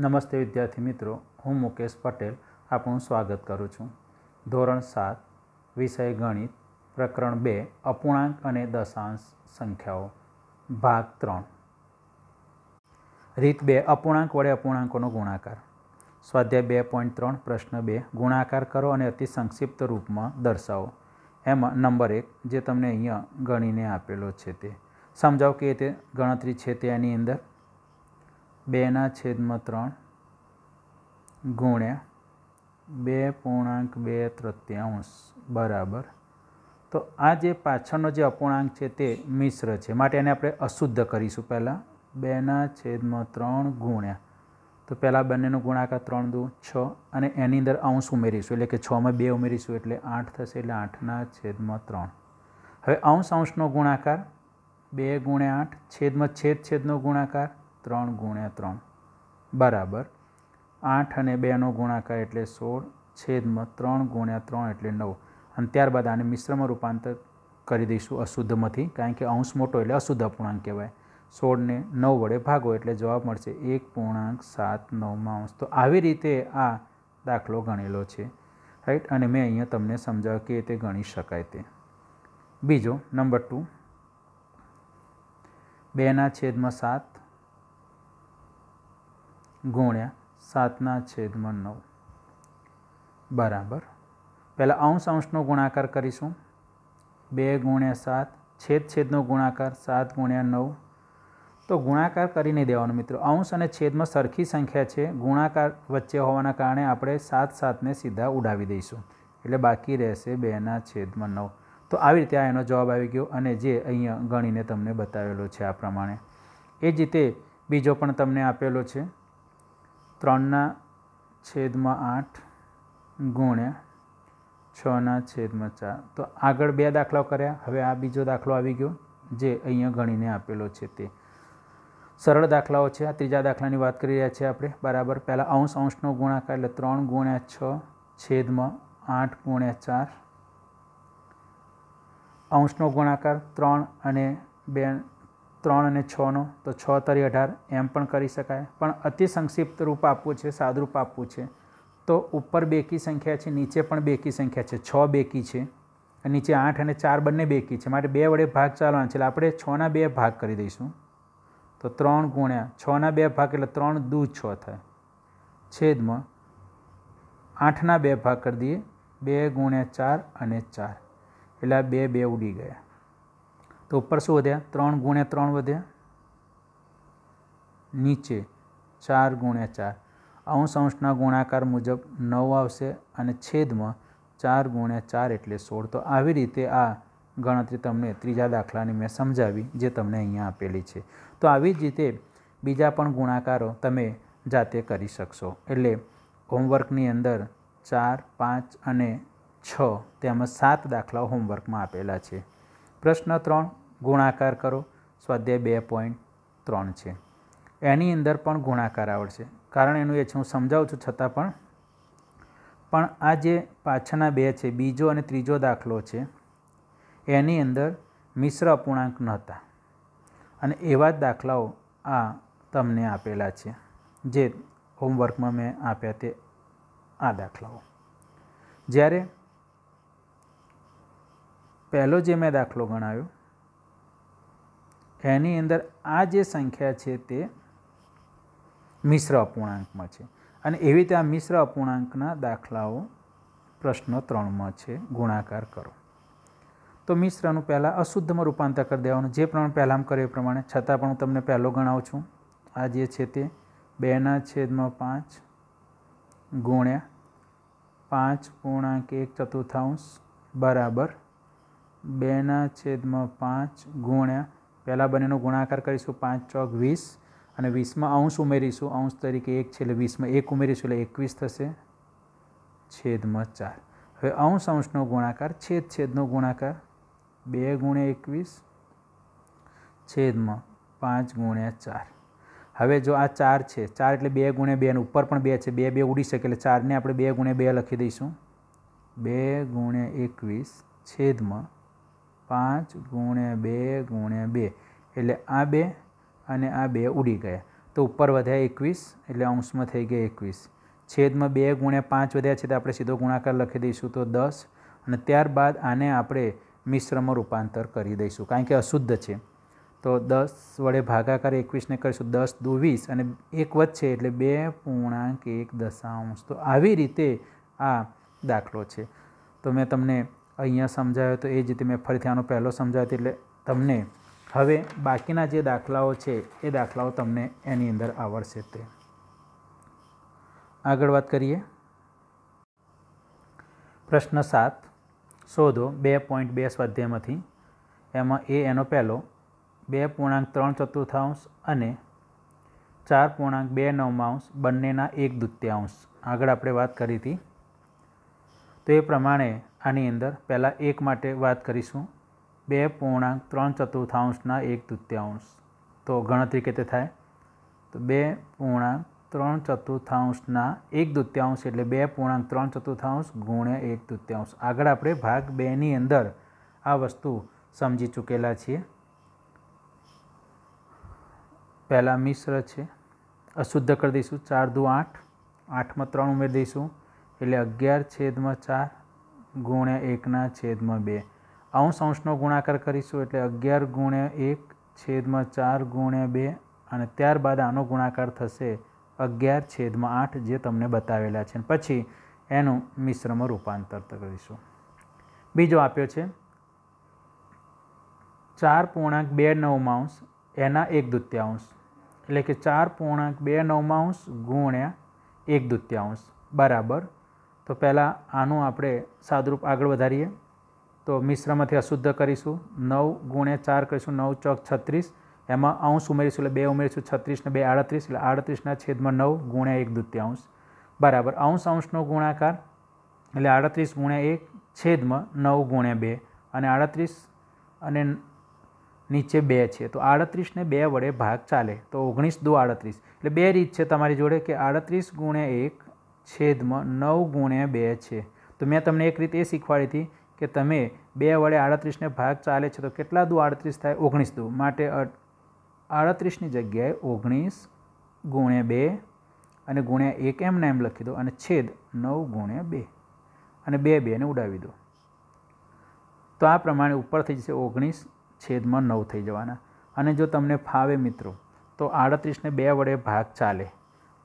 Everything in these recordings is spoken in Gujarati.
નમસ્તે વિદ્યાર્થી મિત્રો હું મુકેશ પટેલ આપણું સ્વાગત કરું છું ધોરણ સાત વિષય ગણિત પ્રકરણ બે અપૂર્ણાંક અને દશાંશ સંખ્યાઓ ભાગ ત્રણ રીત બે અપૂર્ણાંક વડે અપૂર્ણાંકોનો ગુણાકાર સ્વાધ્યાય બે પોઈન્ટ ત્રણ પ્રશ્ન બે ગુણાકાર કરો અને અતિ સંક્ષિપ્ત રૂપમાં દર્શાવો એમાં નંબર એક જે તમને અહીંયા ગણીને આપેલો છે તે સમજાવો કે તે ગણતરી છે તેની અંદર બેના છેદમાં ત્રણ ગુણ્યા બે પૂર્ણાંક બે તૃતીયાંશ બરાબર તો આ જે પાછળનો જે અપૂર્ણાંક છે તે મિશ્ર છે માટે એને આપણે અશુદ્ધ કરીશું પહેલાં બેના છેદમાં ત્રણ ગુણ્યા તો પહેલાં બંનેનો ગુણાકાર ત્રણ દુ છ અને એની અંદર અંશ ઉમેરીશું એટલે કે છમાં બે ઉમેરીશું એટલે આઠ થશે એટલે આઠના છેદમાં ત્રણ હવે અંશ અંશનો ગુણાકાર બે ગુણ્યા આઠ છેદમાં છેદ છેદનો ગુણાકાર ત્રણ ગુણ્યા ત્રણ બરાબર આઠ અને બેનો ગુણાકાર એટલે સોળ છેદમાં ત્રણ ગુણ્યા ત્રણ એટલે નવ અને ત્યારબાદ આને મિશ્રમાં રૂપાંતર કરી દઈશું અશુદ્ધમાંથી કારણ કે અંશ મોટો એટલે અશુદ્ધ અપૂર્ણાંક કહેવાય સોળને નવ વડે ભાગો એટલે જવાબ મળશે એક પૂર્ણાંક સાત નવમાં અંશ તો આવી રીતે આ દાખલો ગણેલો છે રાઈટ અને મેં અહીંયા તમને સમજાવ્યું કે તે ગણી શકાય તે બીજો નંબર ટુ બેના છેદમાં સાત ગુણ્યા સાતના છેદમાં નવ બરાબર પહેલાં અંશ અંશનો ગુણાકાર કરીશું બે ગુણ્યા સાત છેદ છેદનો ગુણાકાર સાત ગુણ્યા નવ તો ગુણાકાર કરીને દેવાનો મિત્રો અંશ અને છેદમાં સરખી સંખ્યા છે ગુણાકાર વચ્ચે હોવાના કારણે આપણે સાત સાતને સીધા ઉડાવી દઈશું એટલે બાકી રહેશે બેના છેદમાં નવ તો આવી રીતે આ એનો જવાબ આવી ગયો અને જે અહીંયા ગણીને તમને બતાવેલો છે આ પ્રમાણે એ જ રીતે બીજો પણ તમને આપેલો છે ત્રણના છેદમાં આઠ ગુણ્યા છના છેદમાં ચાર તો આગળ બે દાખલાઓ કર્યા હવે આ બીજો દાખલો આવી ગયો જે અહીંયા ગણીને આપેલો છે તે સરળ દાખલાઓ છે આ ત્રીજા દાખલાની વાત કરી રહ્યા છીએ આપણે બરાબર પહેલાં અંશ અંશનો ગુણાકાર એટલે ત્રણ ગુણ્યા છ છેદમાં આઠ ગુણ્યા ચાર અંશનો ગુણાકાર ત્રણ અને બે ત્રણ અને છનો તો છ તરી અઢાર એમ પણ કરી શકાય પણ અતિ સંક્ષિપ્ત રૂપ આપવું છે સાદરૂપ આપવું છે તો ઉપર બેકી સંખ્યા છે નીચે પણ બેકી સંખ્યા છે છ બેકી છે નીચે આઠ અને ચાર બંને બેકી છે માટે બે વડે ભાગ ચાલવાના છે એટલે આપણે છના બે ભાગ કરી દઈશું તો ત્રણ ગુણ્યા છના બે ભાગ એટલે ત્રણ દૂ છ થાય છેદમાં આઠના બે ભાગ કરી દઈએ બે ગુણ્યા ચાર અને ચાર એટલે આ બે બે ઉડી ગયા તો ઉપર શું વધ્યા ત્રણ ગુણ્યા ત્રણ વધ્યા નીચે ચાર ગુણ્યા ચાર અંશ અંશના ગુણાકાર મુજબ નવ આવશે અને છેદમાં ચાર ગુણ્યા ચાર એટલે સોળ તો આવી રીતે આ ગણતરી તમને ત્રીજા દાખલાની મેં સમજાવી જે તમને અહીંયા આપેલી છે તો આવી જ રીતે બીજા પણ ગુણાકારો તમે જાતે કરી શકશો એટલે હોમવર્કની અંદર ચાર પાંચ અને છ તેમજ સાત દાખલાઓ હોમવર્કમાં આપેલા છે પ્રશ્ન ત્રણ ગુણાકાર કરો સ્વાધ્યાય બે પોઈન્ટ ત્રણ છે એની અંદર પણ ગુણાકાર આવડશે કારણ એનું એ છે હું સમજાવું છું છતાં પણ પણ આ જે પાછળના બે છે બીજો અને ત્રીજો દાખલો છે એની અંદર મિશ્ર અપૂર્ણાંક નહોતા અને એવા જ દાખલાઓ આ તમને આપેલા છે જે હોમવર્કમાં મેં આપ્યા તે આ દાખલાઓ જ્યારે પહેલો જે મેં દાખલો ગણાવ્યો એની અંદર આ જે સંખ્યા છે તે મિશ્ર અપૂર્ણાંકમાં છે અને એવી રીતે આ મિશ્ર અપૂર્ણાંકના દાખલાઓ પ્રશ્ન ત્રણમાં છે ગુણાકાર કરો તો મિશ્રનું પહેલાં અશુદ્ધમાં રૂપાંતર કરી દેવાનું જે પ્રમાણે પહેલાં કર્યું એ પ્રમાણે છતાં પણ હું તમને પહેલો ગણાવું છું આ જે છે તે બેના છેદમાં પાંચ ગુણ્યા પાંચ પૂર્ણાંક એક ચતુર્થાંશ બરાબર બેના છેદમાં પાંચ ગુણ્યા પહેલાં બંનેનો ગુણાકાર કરીશું પાંચ ચોક વીસ અને વીસમાં અંશ ઉમેરીશું અંશ તરીકે એક છે એટલે વીસમાં એક ઉમેરીશું એટલે એકવીસ થશે છેદમાં ચાર હવે અંશ અંશનો ગુણાકાર છેદ છેદનો ગુણાકાર બે ગુણ્યા એકવીસ છેદમાં પાંચ ગુણ્યા ચાર હવે જો આ ચાર છે ચાર એટલે બે ગુણ્યા બે અને ઉપર પણ બે છે બે બે ઉડી શકે એટલે ચારને આપણે બે ગુણ્યા બે લખી દઈશું બે ગુણ્યા એકવીસ છેદમાં પાંચ ગુણ્યા બે ગુણ્યા બે એટલે આ બે અને આ બે ઉડી ગયા તો ઉપર વધ્યા એકવીસ એટલે અંશમાં થઈ ગયા એકવીસ છેદમાં બે ગુણ્યા પાંચ વધ્યા છે તો આપણે સીધો ગુણાકાર લખી દઈશું તો દસ અને ત્યારબાદ આને આપણે મિશ્રમાં રૂપાંતર કરી દઈશું કારણ કે અશુદ્ધ છે તો દસ વડે ભાગાકાર એકવીસને કરીશું દસ દુ વીસ અને એક વચ્ચે એટલે બે પૂર્ણાંક એક દશાંશ તો આવી રીતે આ દાખલો છે તો મેં તમને અહીંયા સમજાયો તો એ જ રીતે મેં ફરીથી આનો પહેલો સમજાવ્યો એટલે તમને હવે બાકીના જે દાખલાઓ છે એ દાખલાઓ તમને એની અંદર આવડશે તે આગળ વાત કરીએ પ્રશ્ન સાત શોધો બે પોઈન્ટ બે સ્વાધ્યાયમાંથી એમાં એ એનો પહેલો બે પૂર્ણાંક ત્રણ ચતુર્થાંશ અને ચાર પૂર્ણાંક બે નવમાંશ બંનેના એક દૃત્યાંશ આગળ આપણે વાત કરી હતી તો એ પ્રમાણે આની અંદર પહેલાં એક માટે વાત કરીશું બે પૂર્ણાંક ત્રણ ચતુર્થાંશના એક તૃતીયાંશ તો ગણતરી કેતે થાય તો બે પૂર્ણાંક ત્રણ ચતુર્થાંશના એક દૃત્યાંશ એટલે બે પૂર્ણાંક ત્રણ ચતુર્થાંશ ગુણ્યા એક દૃત્યાંશ આગળ આપણે ભાગ બેની અંદર આ વસ્તુ સમજી ચૂકેલા છીએ પહેલાં મિશ્ર છે અશુદ્ધ કરી દઈશું ચાર દુ આઠ આઠમાં ત્રણ ઉમેરી દઈશું એટલે અગિયાર છેદમાં ચાર ગુણ્યા એકના છેદમાં બે અંશ અંશનો ગુણાકાર કરીશું એટલે અગિયાર ગુણ્યા એક છેદમાં ચાર ગુણ્યા બે અને ત્યારબાદ આનો ગુણાકાર થશે અગિયાર છેદમાં આઠ જે તમને બતાવેલા છે પછી એનું મિશ્રમાં રૂપાંતર કરીશું બીજો આપ્યો છે ચાર પૂર્ણાંક બે નવમાંશ એના એક દૂત્યાંશ એટલે કે ચાર પૂર્ણાંક બે નવમાંશ ગુણ્યા એક દૂત્યાંશ બરાબર તો પહેલાં આનું આપણે સાદરૂપ આગળ વધારીએ તો મિશ્રમાંથી અશુદ્ધ કરીશું નવ ગુણે ચાર કરીશું નવ ચોક છત્રીસ એમાં અંશ ઉમેરીશું એટલે બે ઉમેરીશું છત્રીસને બે આડત્રીસ એટલે આડત્રીસના છેદમાં નવ ગુણ્યા એક દૂત્યાંશ બરાબર અંશ અંશનો ગુણાકાર એટલે આડત્રીસ ગુણ્યા એક છેદમાં નવ ગુણ્યા બે અને આડત્રીસ અને નીચે બે છે તો આડત્રીસને બે વડે ભાગ ચાલે તો ઓગણીસ દો આડત્રીસ એટલે બે રીત છે તમારી જોડે કે આડત્રીસ ગુણ્યા એક છેદમાં નવ ગુણ્યા બે છે તો મેં તમને એક રીતે એ શીખવાડી હતી કે તમે બે વડે આડત્રીસને ભાગ ચાલે છે તો કેટલા દુ આડત્રીસ થાય ઓગણીસ દુ માટે આડત્રીસની જગ્યાએ ઓગણીસ ગુણ્યા બે અને ગુણ્યા એક એમને એમ લખી દો અને છેદ નવ ગુણ્યા બે અને બે બેને ઉડાવી દો તો આ પ્રમાણે ઉપર થઈ જશે ઓગણીસ છેદમાં નવ થઈ જવાના અને જો તમને ફાવે મિત્રો તો આડત્રીસને બે વડે ભાગ ચાલે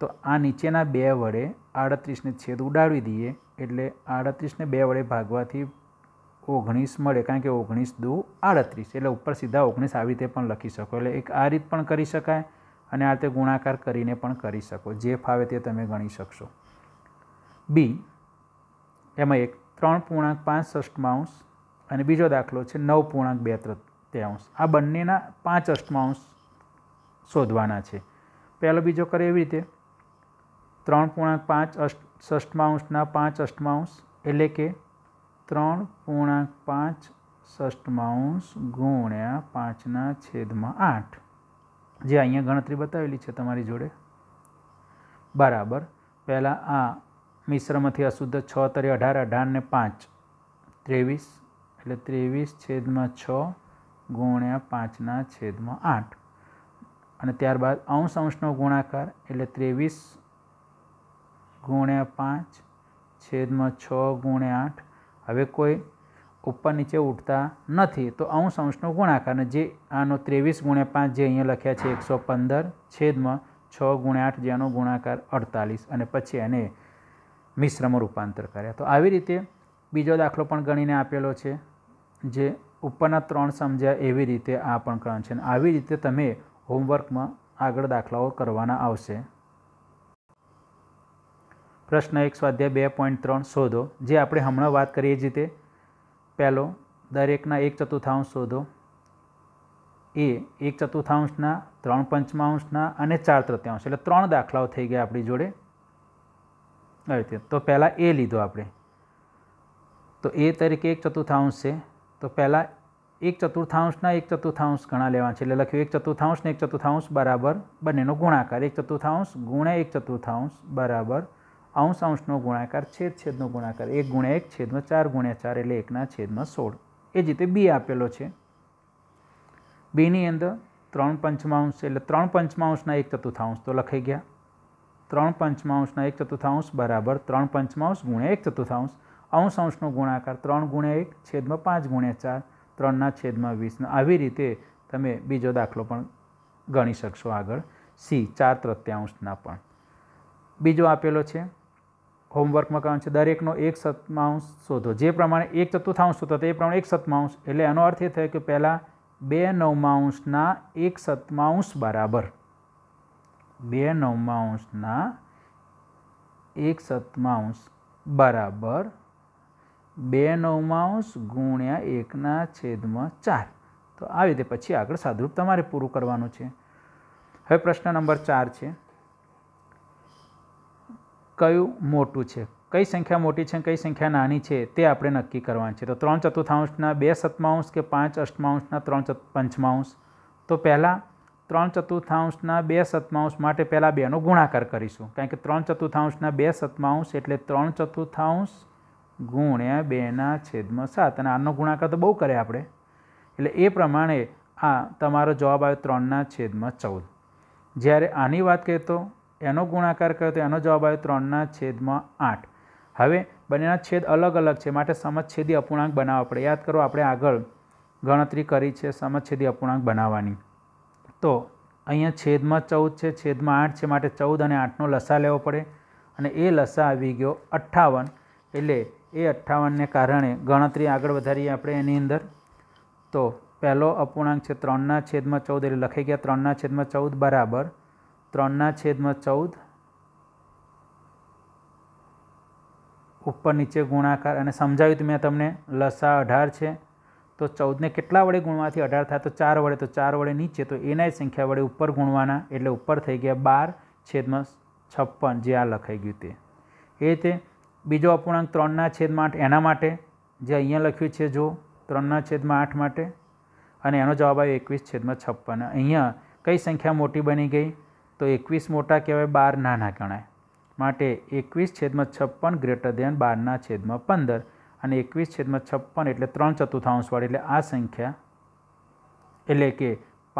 તો આ નીચેના બે વડે આડત્રીસને છેદ ઉડાડી દઈએ એટલે આડત્રીસને બે વડે ભાગવાથી ઓગણીસ મળે કારણ કે ઓગણીસ દુ આડત્રીસ એટલે ઉપર સીધા ઓગણીસ આવી રીતે પણ લખી શકો એટલે એક આ રીત પણ કરી શકાય અને આ રીતે ગુણાકાર કરીને પણ કરી શકો જે ફાવે તે તમે ગણી શકશો બી એમાં એક ત્રણ પૂર્ણાંક પાંચ ષષ્ટમાંશ અને બીજો દાખલો છે નવ પૂર્ણાંક બે ત્રેત્યાંશ આ બંનેના પાંચ અષ્ટમાંશ શોધવાના છે પહેલો બીજો કરે એવી રીતે ત્રણ પૂર્ણાંક પાંચ અષ્ટ ષષ્ટમાંશના પાંચ અષ્ટમાંશ એટલે કે ત્રણ પૂર્ણાંક પાંચ ષષ્ઠમાંશ ગુણ્યા પાંચના છેદમાં આઠ જે અહીંયા ગણતરી બતાવેલી છે તમારી જોડે બરાબર પહેલાં આ મિશ્રમાંથી અશુદ્ધ છ તરી અઢાર અઢારને પાંચ ત્રેવીસ એટલે ત્રેવીસ છેદમાં છ ગુણ્યા પાંચના છેદમાં આઠ અને ત્યારબાદ અંશ અંશનો ગુણાકાર એટલે ત્રેવીસ ગુણ્યા પાંચ છેદમાં છ ગુણ્યા આઠ હવે કોઈ ઉપર નીચે ઉઠતા નથી તો અંશ અંશનો ગુણાકાર જે આનો ત્રેવીસ ગુણ્યા પાંચ જે અહીંયા લખ્યા છે એકસો પંદર છેદમાં છ ગુણ્યા આઠ જેનો ગુણાકાર અડતાલીસ અને પછી એને મિશ્રમાં રૂપાંતર કર્યા તો આવી રીતે બીજો દાખલો પણ ગણીને આપેલો છે જે ઉપરના ત્રણ સમજ્યા એવી રીતે આ પણ કરવાનું છે અને આવી રીતે તમે હોમવર્કમાં આગળ દાખલાઓ કરવાના આવશે પ્રશ્ન એક સ્વાધ્યાય બે પોઈન્ટ ત્રણ શોધો જે આપણે હમણાં વાત કરીએ જ રીતે પહેલો દરેકના એક ચતુર્થાંશ શોધો એ એક ચતુર્થાંશના ત્રણ પંચમાંશના અને ચાર તૃત્યાંશ એટલે ત્રણ દાખલાઓ થઈ ગયા આપણી જોડે આવી રીતે તો પહેલાં એ લીધો આપણે તો એ તરીકે એક ચતુર્થાંશ છે તો પહેલાં એક ચતુર્થાંશના એક ચતુર્થાંશ ઘણા લેવા છે એટલે લખ્યું એક ચતુર્થાંશને એક ચતુર્થાંશ બરાબર બંનેનો ગુણાકાર એક ચતુર્થાંશ ગુણ્યા એક ચતુર્થાંશ બરાબર અંશ અંશનો ગુણાકાર છેદ છેદનો ગુણાકાર એક ગુણ્યા એક છેદમાં ચાર ગુણ્યા ચાર એટલે એકના છેદમાં સોળ એ જ રીતે બી આપેલો છે બીની અંદર ત્રણ પંચમાંશ એટલે ત્રણ પંચમાંશના એક ચતુર્થાંશ તો લખાઈ ગયા ત્રણ પંચમાંશના એક ચતુર્થાંશ બરાબર ત્રણ પંચમાંશ ગુણ્યા એક ચતુર્થાંશ અંશ અંશનો ગુણાકાર ત્રણ ગુણ્યા એક છેદમાં પાંચ ગુણ્યા ચાર ત્રણના છેદમાં વીસના આવી રીતે તમે બીજો દાખલો પણ ગણી શકશો આગળ સી ચાર તૃત્યાંશના પણ બીજો આપેલો છે હોમવર્કમાં કહ્યું છે દરેકનો એક સતમાંશ શોધો જે પ્રમાણે એક ચતુર્થાંશ શોધો તે પ્રમાણે એક સતમાંશ એટલે એનો અર્થ એ થયો કે પહેલાં બે નવમાંશના એક સતમાંશ બરાબર બે નવમાંશના એક સતમાંશ બરાબર બે નવમાંશ ગુણ્યા એકના છેદમાં ચાર તો આવી રીતે પછી આગળ સાદરૂપ તમારે પૂરું કરવાનું છે હવે પ્રશ્ન નંબર ચાર છે કયું મોટું છે કઈ સંખ્યા મોટી છે કઈ સંખ્યા નાની છે તે આપણે નક્કી કરવાની છે તો ત્રણ ચતુર્થાંશના બે સતમાંશ કે પાંચ અષ્ટમાંશના ત્રણ ચત પંચમાંશ તો પહેલાં ત્રણ ચતુર્થાંશના બે સતમાંશ માટે પહેલાં બેનો ગુણાકાર કરીશું કારણ કે ત્રણ ચતુર્થાંશના બે સતમાંશ એટલે ત્રણ ચતુર્થાંશ ગુણ્યા બેના છેદમાં સાત અને આનો ગુણાકાર તો બહુ કર્યા આપણે એટલે એ પ્રમાણે આ તમારો જવાબ આવ્યો ત્રણના છેદમાં ચૌદ જ્યારે આની વાત કરીએ તો એનો ગુણાકાર કર્યો તો એનો જવાબ આવ્યો ત્રણના છેદમાં આઠ હવે બંનેના છેદ અલગ અલગ છે માટે સમછેદી અપૂર્ણાંક બનાવવા પડે યાદ કરો આપણે આગળ ગણતરી કરી છે સમછેદી અપૂર્ણાંક બનાવવાની તો અહીંયા છેદમાં ચૌદ છે છેદમાં આઠ છે માટે ચૌદ અને આઠનો લસા લેવો પડે અને એ લસા આવી ગયો અઠ્ઠાવન એટલે એ અઠ્ઠાવનને કારણે ગણતરી આગળ વધારીએ આપણે એની અંદર તો પહેલો અપૂર્ણાંક છે ત્રણના છેદમાં ચૌદ એટલે લખી ગયા ત્રણના છેદમાં ચૌદ બરાબર ત્રણના છેદમાં ચૌદ ઉપર નીચે ગુણાકાર અને સમજાવ્યું મેં તમને લસા અઢાર છે તો ચૌદને કેટલા વડે ગુણવાથી અઢાર થાય તો ચાર વડે તો ચાર વડે નીચે તો એના સંખ્યા વડે ઉપર ગુણવાના એટલે ઉપર થઈ ગયા બાર છેદમાં છપ્પન જે આ લખાઈ ગયું તે એ રીતે બીજો અપૂર્ણાંક ત્રણના છેદમાં આઠ એના માટે જે અહીંયા લખ્યું છે જો ત્રણના છેદમાં આઠ માટે અને એનો જવાબ આવ્યો એકવીસ છેદમાં છપ્પન અહીંયા કઈ સંખ્યા મોટી બની ગઈ તો એકવીસ મોટા કહેવાય બાર નાના ગણાય માટે એકવીસ છેદમાં છપ્પન ગ્રેટર દેન બારના છેદમાં પંદર અને એકવીસ છેદમાં છપ્પન એટલે ત્રણ ચતુર્થાંશવાળી એટલે આ સંખ્યા એટલે કે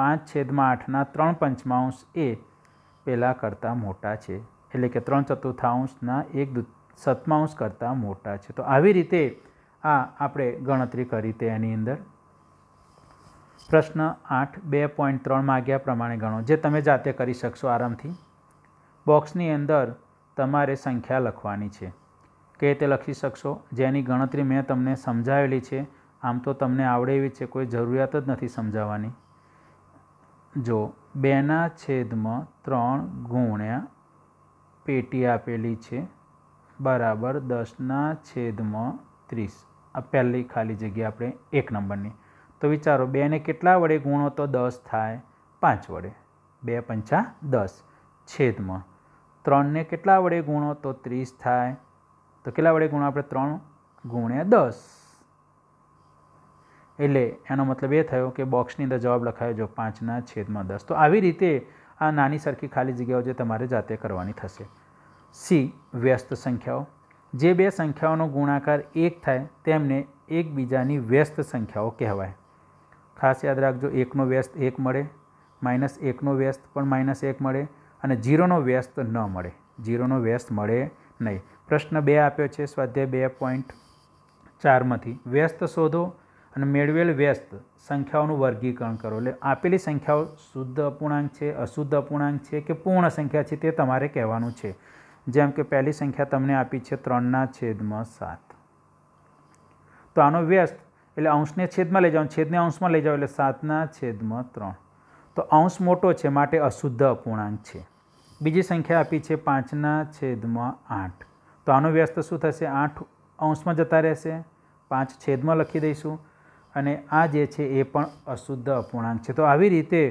પાંચ છેદમાં આઠના ત્રણ પંચમાંશ એ પહેલાં કરતાં મોટા છે એટલે કે ત્રણ ચતુર્થાંશના એક સતમાંશ કરતાં મોટા છે તો આવી રીતે આ આપણે ગણતરી કરી તેની અંદર પ્રશ્ન આઠ બે પોઈન્ટ ત્રણ માગ્યા પ્રમાણે ગણો જે તમે જાતે કરી શકશો આરામથી બોક્સની અંદર તમારે સંખ્યા લખવાની છે કે રીતે લખી શકશો જેની ગણતરી મેં તમને સમજાવેલી છે આમ તો તમને આવડે એવી છે કોઈ જરૂરિયાત જ નથી સમજાવવાની જો બેના છેદમાં ત્રણ ગુણ્યા પેટી આપેલી છે બરાબર દસના છેદમાં ત્રીસ આ પહેલી ખાલી જગ્યા આપણે એક નંબરની તો વિચારો બેને કેટલા વડે ગુણો તો દસ થાય પાંચ વડે બે પંચા દસ છેદમાં ત્રણને કેટલા વડે ગુણો તો ત્રીસ થાય તો કેટલા વડે ગુણો આપણે ત્રણ ગુણ્યા દસ એટલે એનો મતલબ એ થયો કે બોક્સની અંદર જવાબ લખાયો જો પાંચના છેદમાં દસ તો આવી રીતે આ નાની સરખી ખાલી જગ્યાઓ જે તમારે જાતે કરવાની થશે સી વ્યસ્ત સંખ્યાઓ જે બે સંખ્યાઓનો ગુણાકાર એક થાય તેમને એકબીજાની વ્યસ્ત સંખ્યાઓ કહેવાય ખાસ યાદ રાખજો એકનો વ્યસ્ત એક મળે માઇનસ એકનો વ્યસ્ત પણ માઇનસ એક મળે અને જીરોનો વ્યસ્ત ન મળે જીરોનો વ્યસ્ત મળે નહીં પ્રશ્ન બે આપ્યો છે સ્વાધ્યાય બે પોઈન્ટ ચારમાંથી વ્યસ્ત શોધો અને મેળવેલ વ્યસ્ત સંખ્યાઓનું વર્ગીકરણ કરો એટલે આપેલી સંખ્યાઓ શુદ્ધ અપૂર્ણાંક છે અશુદ્ધ અપૂર્ણાંક છે કે પૂર્ણ સંખ્યા છે તે તમારે કહેવાનું છે જેમ કે પહેલી સંખ્યા તમને આપી છે ત્રણના છેદમાં સાત તો આનો વ્યસ્ત એટલે અંશને છેદમાં લઈ જાઓ છેદને અંશમાં લઈ જાઓ એટલે સાતના છેદમાં ત્રણ તો અંશ મોટો છે માટે અશુદ્ધ અપૂર્ણાંક છે બીજી સંખ્યા આપી છે પાંચના છેદમાં આઠ તો આનો વ્યસ્ત શું થશે આઠ અંશમાં જતા રહેશે પાંચ છેદમાં લખી દઈશું અને આ જે છે એ પણ અશુદ્ધ અપૂર્ણાંક છે તો આવી રીતે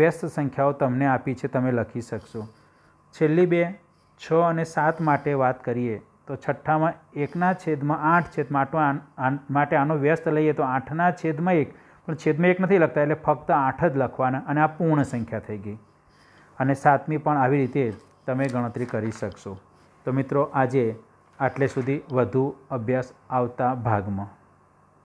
વ્યસ્ત સંખ્યાઓ તમને આપી છે તમે લખી શકશો છેલ્લી બે છ અને સાત માટે વાત કરીએ તો છઠ્ઠામાં એકના છેદમાં આઠ છેદ આટો માટે આનો વ્યસ્ત લઈએ તો આઠના છેદમાં એક પણ છેદમાં એક નથી લખતા એટલે ફક્ત આઠ જ લખવાના અને આ પૂર્ણ સંખ્યા થઈ ગઈ અને સાતમી પણ આવી રીતે તમે ગણતરી કરી શકશો તો મિત્રો આજે આટલે સુધી વધુ અભ્યાસ આવતા ભાગમાં